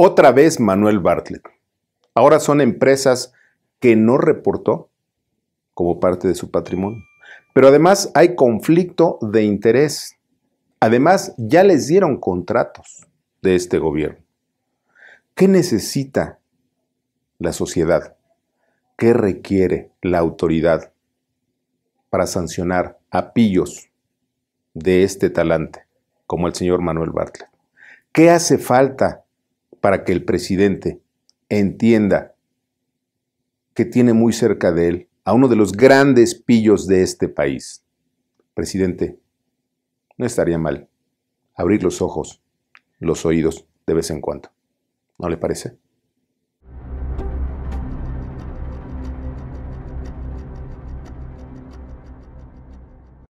Otra vez Manuel Bartlett. Ahora son empresas que no reportó como parte de su patrimonio. Pero además hay conflicto de interés. Además ya les dieron contratos de este gobierno. ¿Qué necesita la sociedad? ¿Qué requiere la autoridad para sancionar a pillos de este talante como el señor Manuel Bartlett? ¿Qué hace falta para que el presidente entienda que tiene muy cerca de él a uno de los grandes pillos de este país. Presidente, no estaría mal abrir los ojos, los oídos de vez en cuando. ¿No le parece?